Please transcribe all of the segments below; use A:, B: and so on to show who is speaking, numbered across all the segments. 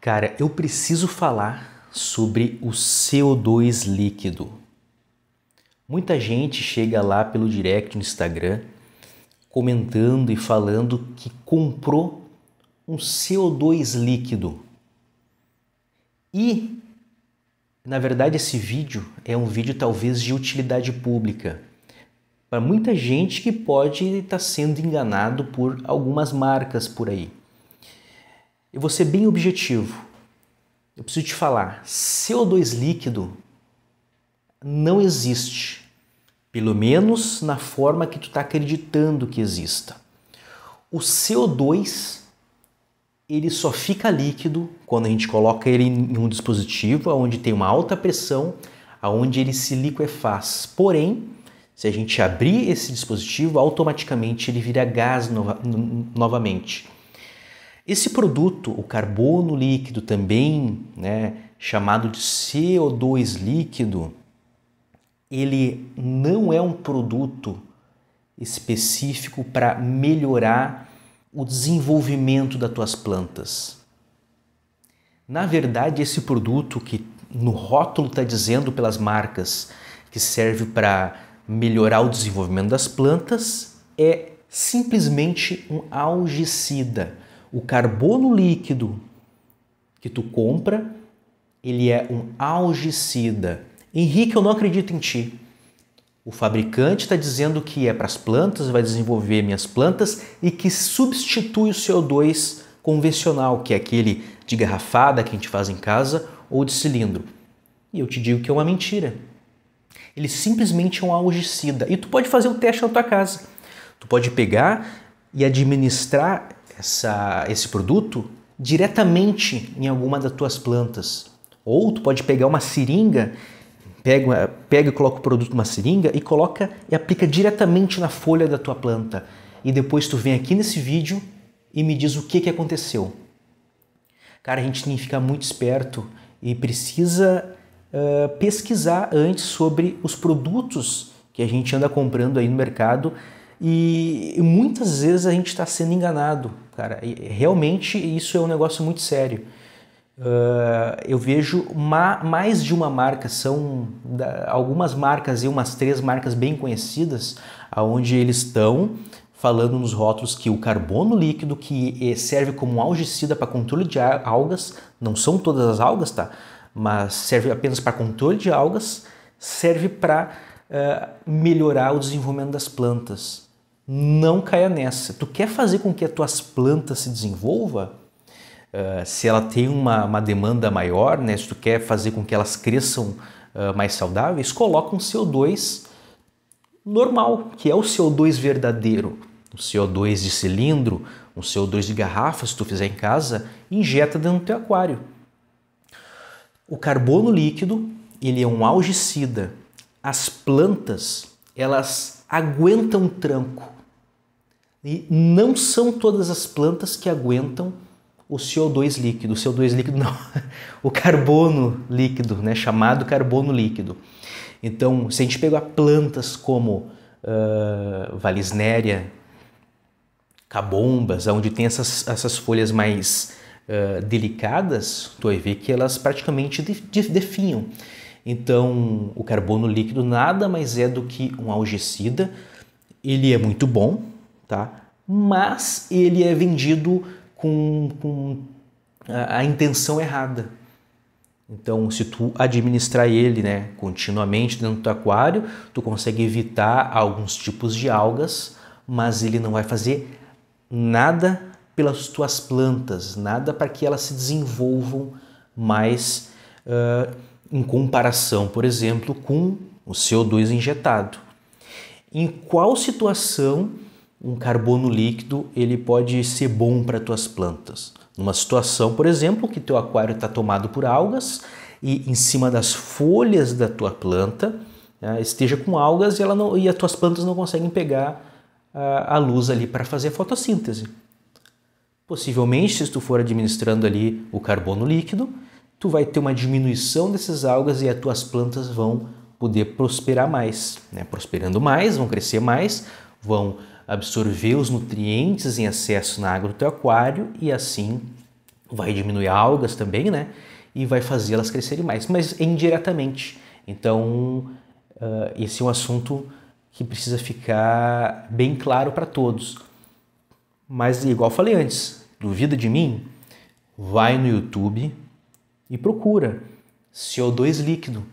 A: Cara, eu preciso falar sobre o CO2 líquido. Muita gente chega lá pelo direct no Instagram comentando e falando que comprou um CO2 líquido. E, na verdade, esse vídeo é um vídeo talvez de utilidade pública para muita gente que pode estar tá sendo enganado por algumas marcas por aí. Eu vou ser bem objetivo. Eu preciso te falar: CO2 líquido não existe, pelo menos na forma que tu está acreditando que exista. O CO2 ele só fica líquido quando a gente coloca ele em um dispositivo onde tem uma alta pressão, aonde ele se liquefaz. Porém, se a gente abrir esse dispositivo, automaticamente ele vira gás no novamente. Esse produto, o carbono líquido, também né, chamado de CO2 líquido, ele não é um produto específico para melhorar o desenvolvimento das tuas plantas. Na verdade, esse produto que no rótulo está dizendo pelas marcas que serve para melhorar o desenvolvimento das plantas é simplesmente um algicida. O carbono líquido que tu compra, ele é um algicida. Henrique, eu não acredito em ti. O fabricante está dizendo que é para as plantas, vai desenvolver minhas plantas e que substitui o CO2 convencional, que é aquele de garrafada que a gente faz em casa ou de cilindro. E eu te digo que é uma mentira. Ele simplesmente é um algicida. E tu pode fazer o um teste na tua casa. Tu pode pegar e administrar essa, esse produto diretamente em alguma das tuas plantas. Ou tu pode pegar uma seringa, pega, pega e coloca o produto numa seringa e coloca e aplica diretamente na folha da tua planta. E depois tu vem aqui nesse vídeo e me diz o que, que aconteceu. Cara, a gente tem que ficar muito esperto e precisa uh, pesquisar antes sobre os produtos que a gente anda comprando aí no mercado e muitas vezes a gente está sendo enganado, cara. E realmente isso é um negócio muito sério. Uh, eu vejo ma mais de uma marca, são da, algumas marcas e umas três marcas bem conhecidas, aonde eles estão falando nos rótulos que o carbono líquido que é, serve como algicida para controle de algas, não são todas as algas, tá? Mas serve apenas para controle de algas, serve para uh, ah, melhorar o desenvolvimento das plantas não caia nessa. Tu quer fazer com que as tuas plantas se desenvolvam, Uh, eh, se ela tem uma, uma, demanda maior, né? se tu quer fazer com que elas cresçam uh, mais saudáveis, coloca um CO2 normal, que é o CO2 verdadeiro. o CO2 de cilindro, um CO2 de garrafa, se tu fizer em casa, injeta dentro do teu aquário. O carbono líquido, ele é um algicida. As plantas, elas aguentam tranco. E não são todas as plantas que aguentam o CO2 líquido. O CO2 líquido não, o carbono líquido, né? chamado carbono líquido. Então, se a gente pegar plantas como uh, valisnéria, cabombas, onde tem essas, essas folhas mais uh, delicadas, tu vai ver que elas praticamente de, de, definham. Então, o carbono líquido nada mais é do que um algicida. Ele é muito bom, tá? mas ele é vendido com, com a, a intenção errada. Então, se tu administrar ele né, continuamente dentro do aquário, tu consegue evitar alguns tipos de algas, mas ele não vai fazer nada pelas tuas plantas, nada para que elas se desenvolvam mais uh, em comparação, por exemplo, com o CO2 injetado. Em qual situação um carbono líquido ele pode ser bom para tuas plantas. Numa situação, por exemplo, que teu aquário está tomado por algas e em cima das folhas da tua planta né, esteja com algas e, ela não, e as tuas plantas não conseguem pegar a, a luz ali para fazer fotossíntese. Possivelmente, se tu for administrando ali o carbono líquido, tu vai ter uma diminuição dessas algas e as tuas plantas vão poder prosperar mais. Né? Prosperando mais, vão crescer mais, vão absorver os nutrientes em excesso na água do teu aquário e assim vai diminuir algas também, né? E vai fazê-las crescerem mais, mas indiretamente. Então, uh, esse é um assunto que precisa ficar bem claro para todos. Mas, igual falei antes, duvida de mim? Vai no YouTube e procura CO2 líquido,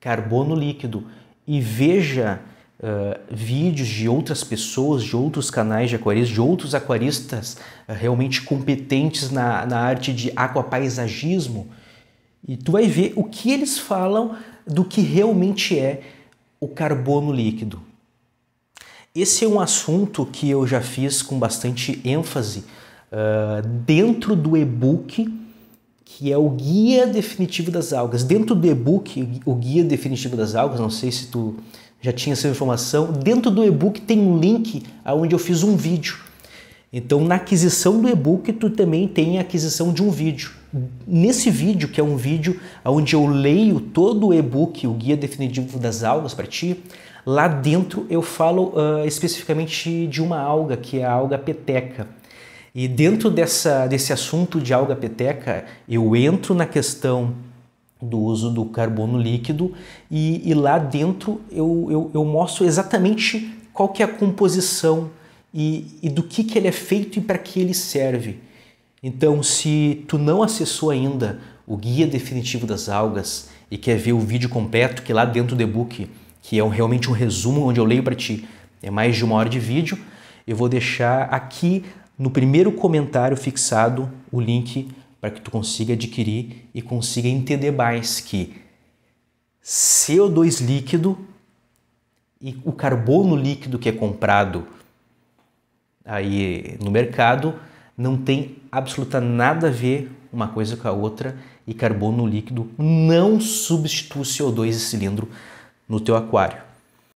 A: carbono líquido e veja uh, vídeos de outras pessoas, de outros canais de aquaristas, de outros aquaristas uh, realmente competentes na, na arte de aquapaisagismo, e tu vai ver o que eles falam do que realmente é o carbono líquido. Esse é um assunto que eu já fiz com bastante ênfase uh, dentro do e-book, que é o Guia Definitivo das Algas. Dentro do e-book, o Guia Definitivo das Algas, não sei se tu já tinha essa informação. Dentro do e-book tem um link aonde eu fiz um vídeo. Então, na aquisição do e-book, tu também tem a aquisição de um vídeo. Nesse vídeo, que é um vídeo onde eu leio todo o e-book, o guia definitivo das algas para ti, lá dentro eu falo uh, especificamente de uma alga, que é a alga peteca. E dentro dessa, desse assunto de alga peteca, eu entro na questão do uso do carbono líquido e, e lá dentro eu, eu, eu, mostro exatamente qual que é a composição e, e do que, que ele é feito e para que ele serve. Então, se tu não acessou ainda o guia definitivo das algas e quer ver o vídeo completo que lá dentro do e-book, que é um, realmente um resumo onde eu leio para ti, é mais de uma hora de vídeo, eu vou deixar aqui no primeiro comentário fixado o link para que tu consiga adquirir e consiga entender mais que CO2 líquido e o carbono líquido que é comprado aí no mercado não tem absolutamente nada a ver uma coisa com a outra e carbono líquido não substitui CO2 e cilindro no teu aquário.